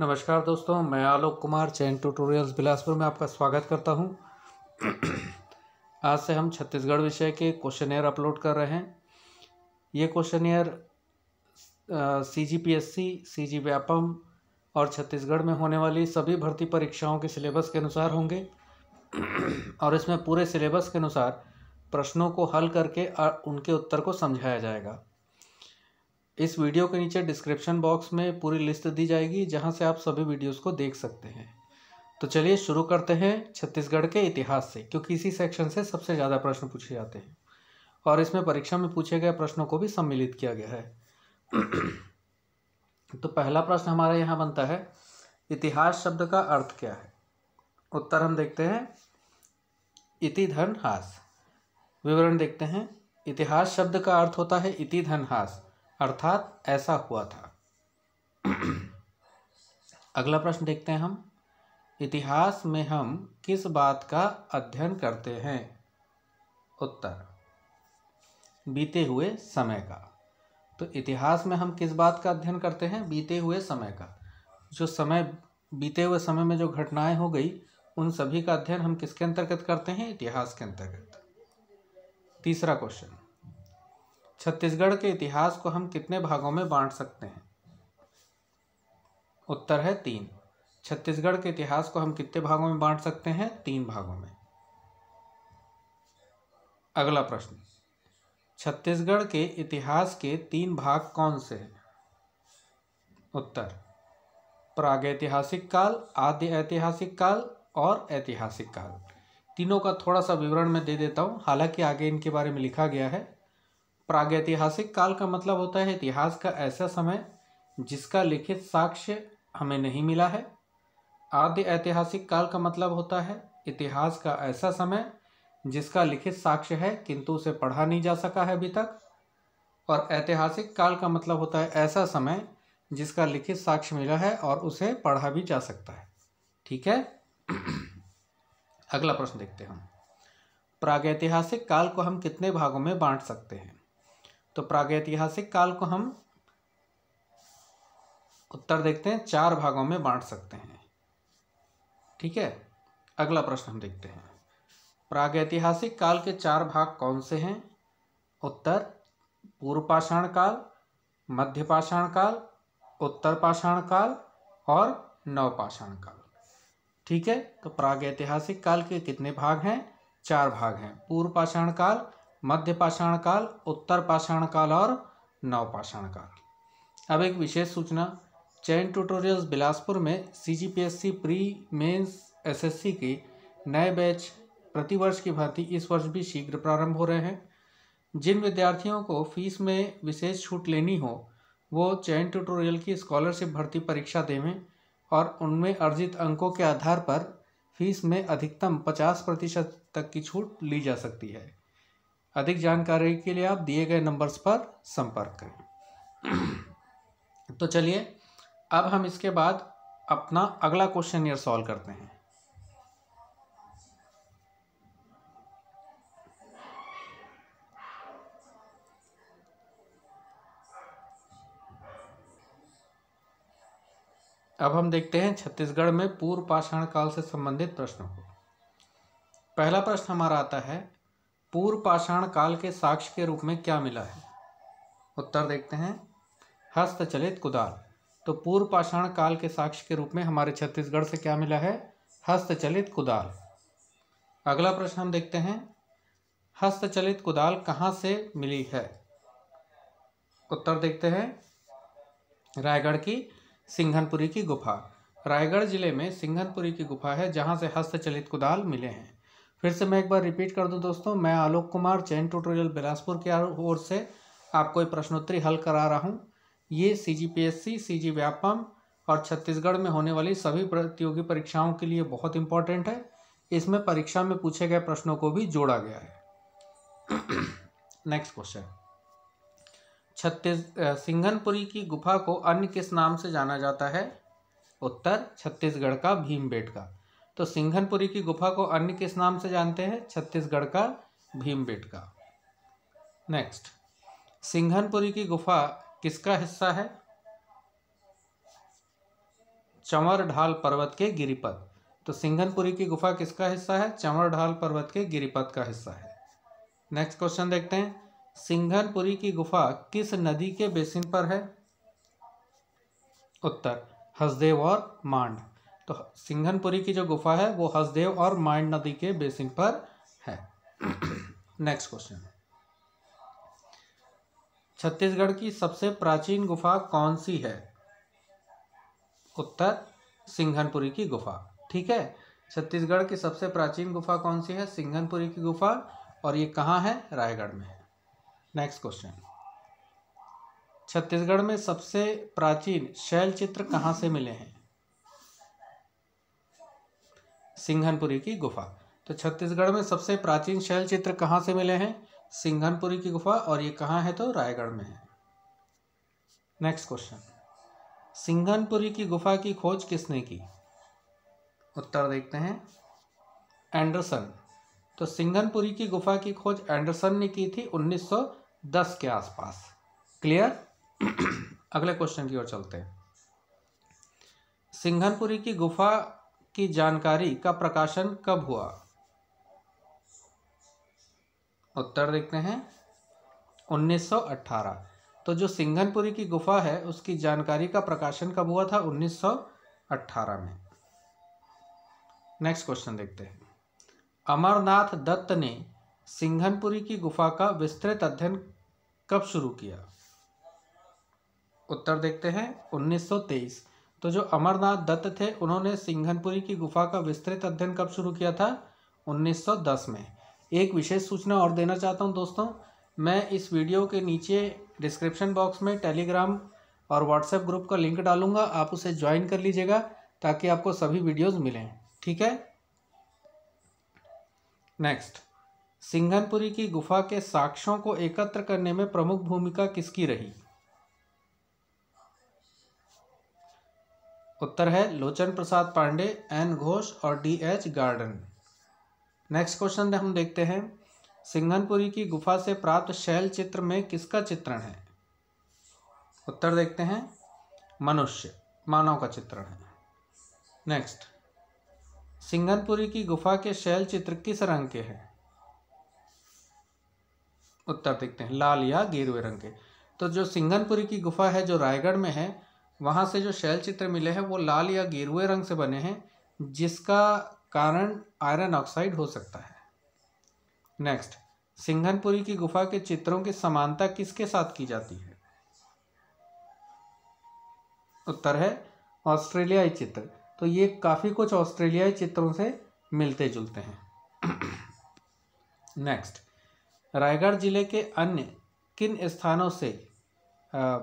नमस्कार दोस्तों मैं आलोक कुमार चैन ट्यूटोरियल्स बिलासपुर में आपका स्वागत करता हूं आज से हम छत्तीसगढ़ विषय के क्वेश्चन एयर अपलोड कर रहे हैं ये क्वेश्चन एयर C G P S C C G Vyapam और छत्तीसगढ़ में होने वाली सभी भर्ती परीक्षाओं के सिलेबस के अनुसार होंगे और इसमें पूरे सिलेबस के अनुसार प्रश्नों को हल करके उनके उत्तर को समझाया जाएगा इस वीडियो के नीचे डिस्क्रिप्शन बॉक्स में पूरी लिस्ट दी जाएगी जहां से आप सभी वीडियोस को देख सकते हैं तो चलिए शुरू करते हैं छत्तीसगढ़ के इतिहास से क्योंकि इसी सेक्शन से सबसे ज़्यादा प्रश्न पूछे जाते हैं और इसमें परीक्षा में पूछे गए प्रश्नों को भी सम्मिलित किया गया है तो पहला प्रश्न हमारा यहाँ बनता है इतिहास शब्द का अर्थ क्या है उत्तर हम देखते हैं इति धन हास विवरण देखते हैं इतिहास शब्द का अर्थ होता है इति धन हास अर्थात ऐसा हुआ था अगला प्रश्न देखते हैं हम इतिहास में हम किस बात का अध्ययन करते हैं उत्तर बीते हुए समय का तो इतिहास में हम किस बात का अध्ययन करते हैं बीते हुए समय का जो समय बीते हुए समय में जो घटनाएं हो गई उन सभी का अध्ययन हम किसके अंतर्गत करते हैं इतिहास के अंतर्गत तीसरा क्वेश्चन छत्तीसगढ़ के इतिहास को हम कितने भागों में बांट सकते हैं उत्तर है तीन छत्तीसगढ़ के इतिहास को हम कितने भागों में बांट सकते हैं तीन भागों में अगला प्रश्न छत्तीसगढ़ के इतिहास के तीन भाग कौन से हैं उत्तर प्रागैतिहासिक काल आदि ऐतिहासिक काल और ऐतिहासिक काल तीनों का थोड़ा सा विवरण मैं दे देता हूँ हालांकि आगे इनके बारे में लिखा गया है प्रागैतिहासिक काल का मतलब होता है इतिहास का ऐसा समय जिसका लिखित साक्ष्य हमें नहीं मिला है आद्य ऐतिहासिक काल का मतलब होता है इतिहास का ऐसा समय जिसका लिखित साक्ष्य है किंतु उसे पढ़ा नहीं जा सका है अभी तक और ऐतिहासिक काल का मतलब होता है ऐसा समय जिसका लिखित साक्ष्य मिला है और उसे पढ़ा भी जा सकता है ठीक है अगला प्रश्न देखते हैं हम प्रागैतिहासिक काल को हम कितने भागों में बांट सकते हैं तो प्रागैतिहासिक काल को हम उत्तर देखते हैं चार भागों में बांट सकते हैं ठीक है अगला प्रश्न हम देखते हैं प्रागैतिहासिक काल के चार भाग कौन से हैं उत्तर पूर्व पाषाण काल मध्य पाषाण काल उत्तर पाषाण काल और नवपाषाण काल ठीक है तो प्रागैतिहासिक काल के कितने भाग हैं चार भाग हैं पूर्व पाषाण काल मध्य पाषाण काल उत्तर पाषाण काल और नवपाषाण काल अब एक विशेष सूचना चयन ट्यूटोरियल्स बिलासपुर में C G P S C pre mains S S C की नए बैच प्रतिवर्ष की भांति इस वर्ष भी शीघ्र प्रारंभ हो रहे हैं जिन विद्यार्थियों को फीस में विशेष छूट लेनी हो वो चयन ट्यूटोरियल की स्कॉलरशिप भर्ती परीक्षा देवें और उनमें अर्जित अंकों के आधार पर फीस में अधिकतम पचास प्रतिशत तक की छूट ली जा सकती है अधिक जानकारी के लिए आप दिए गए नंबर्स पर संपर्क करें तो चलिए अब हम इसके बाद अपना अगला क्वेश्चन ईयर सॉल्व करते हैं अब हम देखते हैं छत्तीसगढ़ में पूर्व पाषाण काल से संबंधित प्रश्नों को पहला प्रश्न हमारा आता है पूर्व पाषाण काल के साक्ष्य के रूप में क्या मिला है उत्तर देखते हैं हस्तचलित कुदाल तो पूर्व पाषाण काल के साक्ष्य के रूप में हमारे छत्तीसगढ़ से क्या मिला है हस्तचलित कुदाल अगला प्रश्न हम देखते हैं हस्तचलित कुदाल कहाँ से मिली है उत्तर देखते हैं रायगढ़ की सिंघनपुरी की गुफा रायगढ़ जिले में सिंघनपुरी की गुफा है जहाँ से हस्तचलित कुदाल मिले हैं फिर से मैं एक बार रिपीट कर दूं दोस्तों मैं आलोक कुमार जैन ट्यूटोरियल बिलासपुर की ओर से आपको ये प्रश्नोत्तरी हल करा रहा हूँ ये C G P S C C G Vyapam और छत्तीसगढ़ में होने वाली सभी प्रतियोगी परीक्षाओं के लिए बहुत इंपॉर्टेंट है इसमें परीक्षा में पूछे गए प्रश्नों को भी जोड़ा गया है नेक्स्ट क्वेश्चन छत्तीस सिंघनपुरी की गुफा को अन्य किस नाम से जाना जाता है उत्तर छत्तीसगढ़ का भीम का तो सिंघनपुरी की गुफा को अन्य किस नाम से जानते हैं छत्तीसगढ़ का भीम का नेक्स्ट सिंघनपुरी की गुफा किसका हिस्सा है चंवर ढाल पर्वत के गिरिपथ तो सिंघनपुरी की गुफा किसका हिस्सा है चंवर ढाल पर्वत के गिरिपथ का हिस्सा है नेक्स्ट क्वेश्चन देखते हैं सिंघनपुरी की गुफा किस नदी के बेसिन पर है उत्तर हसदेव और मांड तो सिंघनपुरी की जो गुफा है वो हसदेव और माइंड नदी के बेसिन पर है नेक्स्ट क्वेश्चन छत्तीसगढ़ की सबसे प्राचीन गुफा कौन सी है उत्तर सिंघनपुरी की गुफा ठीक है छत्तीसगढ़ की सबसे प्राचीन गुफा कौन सी है सिंघनपुरी की गुफा और ये कहाँ है रायगढ़ में है नेक्स्ट क्वेश्चन छत्तीसगढ़ में सबसे प्राचीन शैल चित्र कहाँ से मिले हैं सिंघनपुरी की गुफा तो छत्तीसगढ़ में सबसे प्राचीन शैल चित्र कहाँ से मिले हैं सिंघनपुरी की गुफा और ये कहाँ है तो रायगढ़ में है नेक्स्ट क्वेश्चन सिंघनपुरी की गुफा की खोज किसने की उत्तर देखते हैं एंडरसन तो सिंघनपुरी की गुफा की खोज एंडरसन ने की थी 1910 के आसपास क्लियर अगले क्वेश्चन की ओर चलते हैं सिंघनपुरी की गुफा की जानकारी का प्रकाशन कब हुआ उत्तर देखते हैं 1918 तो जो सिंघनपुरी की गुफा है उसकी जानकारी का प्रकाशन कब हुआ था 1918 में नेक्स्ट क्वेश्चन देखते हैं अमरनाथ दत्त ने सिंघनपुरी की गुफा का विस्तृत अध्ययन कब शुरू किया उत्तर देखते हैं तो जो अमरनाथ दत्त थे उन्होंने सिंघनपुरी की गुफा का विस्तृत अध्ययन कब शुरू किया था 1910 में एक विशेष सूचना और देना चाहता हूं दोस्तों मैं इस वीडियो के नीचे डिस्क्रिप्शन बॉक्स में टेलीग्राम और व्हाट्सएप ग्रुप का लिंक डालूंगा आप उसे ज्वाइन कर लीजिएगा ताकि आपको सभी वीडियोस मिलें ठीक है नेक्स्ट सिंघनपुरी की गुफा के साक्ष्यों को एकत्र करने में प्रमुख भूमिका किसकी रही उत्तर है लोचन प्रसाद पांडे एन घोष और D H Gordon next question हम देखते हैं सिंघनपुरी की गुफा से प्राप्त शैल चित्र में किसका चित्रण है उत्तर देखते हैं मनुष्य मानव का चित्रण है नेक्स्ट सिंघनपुरी की गुफा के शैल चित्र किस रंग के हैं उत्तर देखते हैं लाल या गेरुए रंग के तो जो सिंघनपुरी की गुफा है जो रायगढ़ में है वहाँ से जो शैल चित्र मिले हैं वो लाल या गेरुए रंग से बने हैं जिसका कारण आयरन ऑक्साइड हो सकता है नेक्स्ट सिंघनपुरी की गुफा के चित्रों की समानता किसके साथ की जाती है उत्तर है ऑस्ट्रेलियाई चित्र तो ये काफ़ी कुछ ऑस्ट्रेलियाई चित्रों से मिलते जुलते हैं नेक्स्ट रायगढ़ जिले के अन्य किन स्थानों से आ,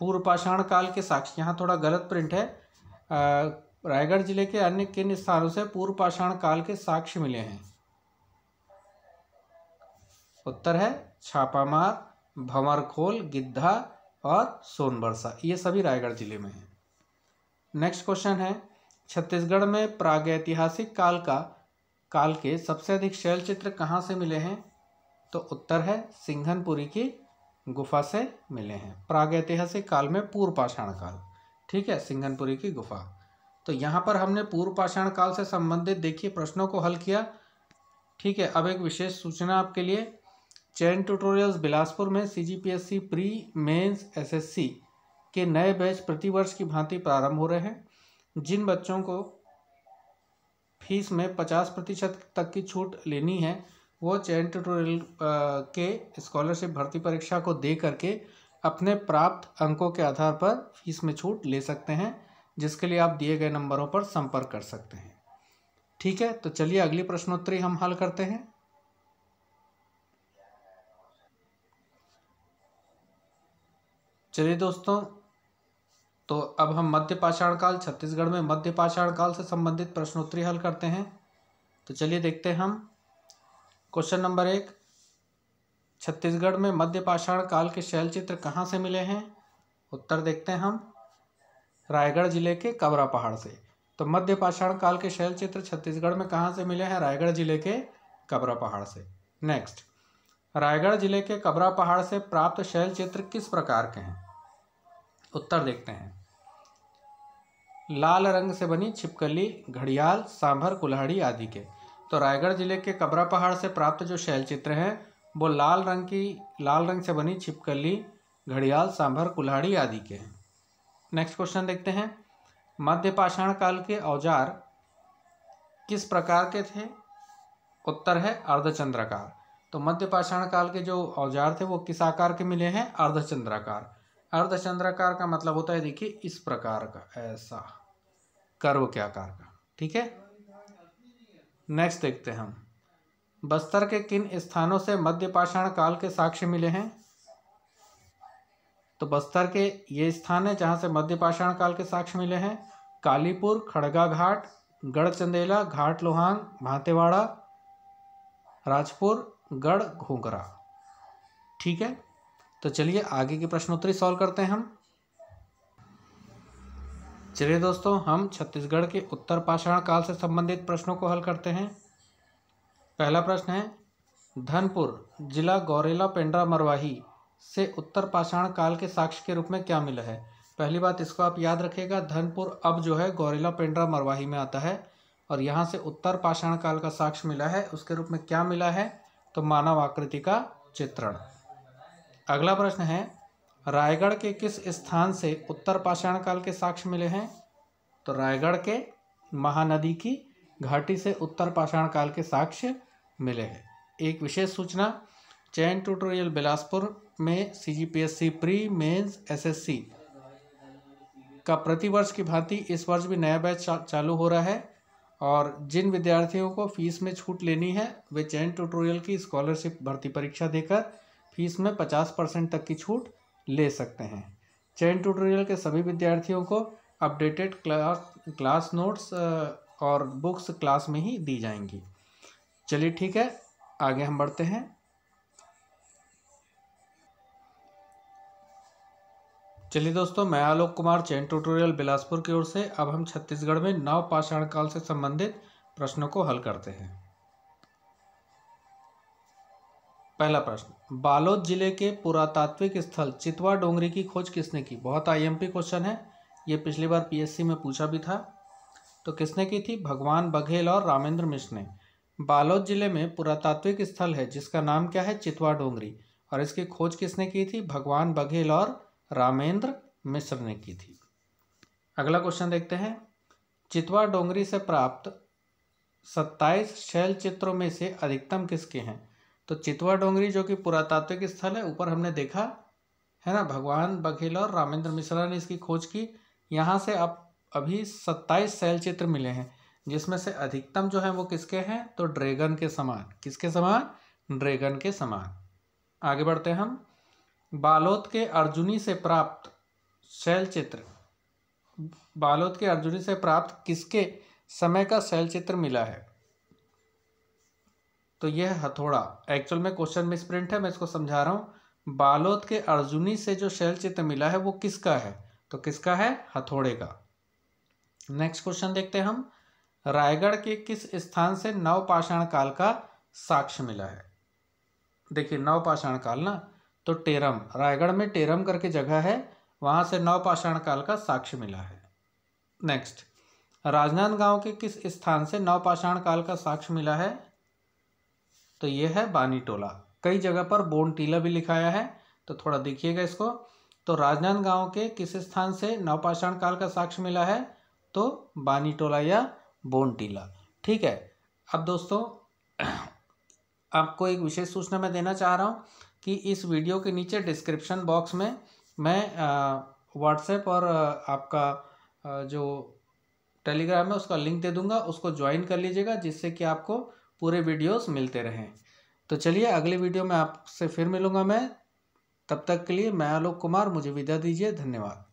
पूर्व पाषाण काल के साक्ष्य यहाँ थोड़ा गलत प्रिंट है रायगढ़ जिले के अन्य किन स्थानों से पूर्व पाषाण काल के साक्ष्य मिले हैं उत्तर है छापामार भंवरखोल गिद्धा और सोनबरसा ये सभी रायगढ़ जिले में हैं नेक्स्ट क्वेश्चन है छत्तीसगढ़ में प्रागैतिहासिक काल का काल के सबसे अधिक शैल चित्र कहाँ से मिले हैं तो उत्तर है सिंघनपुरी की गुफा से मिले हैं प्रागैतिहासिक काल में पूर्व पाषाण काल ठीक है सिंगनपुरी की गुफा तो यहाँ पर हमने पूर्व पाषाण काल से संबंधित देखिए प्रश्नों को हल किया ठीक है अब एक विशेष सूचना आपके लिए चैन ट्यूटोरियल्स बिलासपुर में C G P S C pre mains S S C के नए बैच प्रतिवर्ष की भांति प्रारंभ हो रहे हैं जिन बच्चों को फीस में पचास प्रतिशत तक की छूट लेनी है वो चयन ट्यूटोरियल के स्कॉलरशिप भर्ती परीक्षा को दे करके अपने प्राप्त अंकों के आधार पर फीस में छूट ले सकते हैं जिसके लिए आप दिए गए नंबरों पर संपर्क कर सकते हैं ठीक है तो चलिए अगली प्रश्नोत्तरी हम हल करते हैं चलिए दोस्तों तो अब हम मध्य पाषाण काल छत्तीसगढ़ में मध्य पाषाण काल से संबंधित प्रश्नोत्तरी हल करते हैं तो चलिए देखते हैं हम क्वेश्चन नंबर एक छत्तीसगढ़ में मध्य पाषाण काल के शैल चित्र कहाँ से मिले हैं उत्तर देखते हैं हम रायगढ़ जिले के कबरा पहाड़ से तो मध्य पाषाण काल के शैल चित्र छत्तीसगढ़ में कहाँ से मिले हैं रायगढ़ जिले के कबरा पहाड़ से नेक्स्ट रायगढ़ जिले के कबरा पहाड़ से प्राप्त शैल चित्र किस प्रकार के हैं उत्तर देखते हैं लाल रंग से बनी छिपकली घड़ियाल सांभर कुल्हाड़ी आदि के तो रायगढ़ जिले के कबरा पहाड़ से प्राप्त जो शैल चित्र हैं वो लाल रंग की लाल रंग से बनी छिपकली घड़ियाल सांभर कुल्हाड़ी आदि के हैं नेक्स्ट क्वेश्चन देखते हैं मध्य पाषाण काल के औजार किस प्रकार के थे उत्तर है अर्धचंद्राकार तो मध्य पाषाण काल के जो औजार थे वो किस आकार के मिले हैं अर्धचंद्राकार अर्धचंद्राकार का मतलब होता है देखिए इस प्रकार का ऐसा कर्व के आकार का ठीक है नेक्स्ट देखते हैं हम बस्तर के किन स्थानों से मध्य पाषाण काल के साक्ष्य मिले हैं तो बस्तर के ये स्थान है जहाँ से मध्य पाषाण काल के साक्ष्य मिले हैं कालीपुर खड़गा घाट गढ़चंदेला घाट लोहांग भांतेवाड़ा राजपुर गढ़ घोघरा ठीक है तो चलिए आगे की प्रश्नोत्तरी सॉल्व करते हैं हम चलिए दोस्तों हम छत्तीसगढ़ के उत्तर पाषाण काल से संबंधित प्रश्नों को हल करते हैं पहला प्रश्न है धनपुर जिला गौरेला पेंड्रा मरवाही से उत्तर पाषाण काल के साक्ष्य के रूप में क्या मिला है पहली बात इसको आप याद रखिएगा धनपुर अब जो है गौरेला पेंड्रा मरवाही में आता है और यहाँ से उत्तर पाषाण काल का साक्ष्य मिला है उसके रूप में क्या मिला है तो मानव आकृति का चित्रण अगला प्रश्न है रायगढ़ के किस स्थान से उत्तर पाषाण काल के साक्ष्य मिले हैं तो रायगढ़ के महानदी की घाटी से उत्तर पाषाण काल के साक्ष्य मिले हैं एक विशेष सूचना चयन ट्यूटोरियल बिलासपुर में C G P S C pre mains SSC का प्रतिवर्ष की भांति इस वर्ष भी नया बैच चालू हो रहा है और जिन विद्यार्थियों को फीस में छूट लेनी है वे चयन ट्यूटोरियल की स्कॉलरशिप भर्ती परीक्षा देकर फीस में पचास परसेंट तक की छूट ले सकते हैं चयन ट्यूटोरियल के सभी विद्यार्थियों को अपडेटेड क्लास क्लास नोट्स और बुक्स क्लास में ही दी जाएंगी चलिए ठीक है आगे हम बढ़ते हैं चलिए दोस्तों मैं आलोक कुमार चैन ट्यूटोरियल बिलासपुर की ओर से अब हम छत्तीसगढ़ में नव पाषाण काल से संबंधित प्रश्नों को हल करते हैं पहला प्रश्न बालोद जिले के पुरातात्विक स्थल चितवा डोंगरी की खोज किसने की बहुत आईएमपी क्वेश्चन है ये पिछली बार पीएससी में पूछा भी था तो किसने की थी भगवान बघेल और रामेंद्र मिश्र ने बालोद जिले में पुरातात्विक स्थल है जिसका नाम क्या है चितवा डोंगरी और इसकी खोज किसने की थी भगवान बघेल और रामेंद्र मिश्र ने की थी अगला क्वेश्चन देखते हैं चितवा डोंगरी से प्राप्त सत्ताईस शैल चित्रों में से अधिकतम किसके हैं तो चितवा डोंगरी जो कि पुरातात्विक स्थल है ऊपर हमने देखा है ना भगवान बघेल और रामेंद्र मिश्रा ने इसकी खोज की यहाँ से अब अभी सत्ताईस शैल चित्र मिले हैं जिसमें से अधिकतम जो है वो किसके हैं तो ड्रैगन के समान किसके समान ड्रैगन के समान आगे बढ़ते हैं हम बालोद के अर्जुनी से प्राप्त शैल चित्र बालोद के अर्जुनी से प्राप्त किसके समय का शैल चित्र मिला है तो यह हथौड़ा एक्चुअल में क्वेश्चन मिस प्रिंट है मैं इसको समझा रहा हूँ बालोद के अर्जुनी से जो शैल चित्र मिला है वो किसका है तो किसका है हथौड़े का नेक्स्ट क्वेश्चन देखते हैं हम रायगढ़ के किस स्थान से नवपाषाण काल का साक्ष्य मिला है देखिए नवपाषाण काल ना तो टेरम रायगढ़ में टेरम करके जगह है वहां से नवपाषाण काल का साक्ष्य मिला है नेक्स्ट राजनांदगांव के किस स्थान से नवपाषाण काल का साक्ष्य मिला है तो ये है बानी टोला कई जगह पर बोन टीला भी लिखाया है तो थोड़ा देखिएगा इसको तो राजनांदगांव के किस स्थान से नवपाषाण काल का साक्ष्य मिला है तो बानी टोला या बोन टीला ठीक है अब दोस्तों आपको एक विशेष सूचना मैं देना चाह रहा हूँ कि इस वीडियो के नीचे डिस्क्रिप्शन बॉक्स में मैं व्हाट्सएप और आपका जो टेलीग्राम है उसका लिंक दे दूंगा उसको ज्वाइन कर लीजिएगा जिससे कि आपको पूरे वीडियोस मिलते रहें तो चलिए अगले वीडियो में आपसे फिर मिलूँगा मैं तब तक के लिए मैं आलोक कुमार मुझे विदा दीजिए धन्यवाद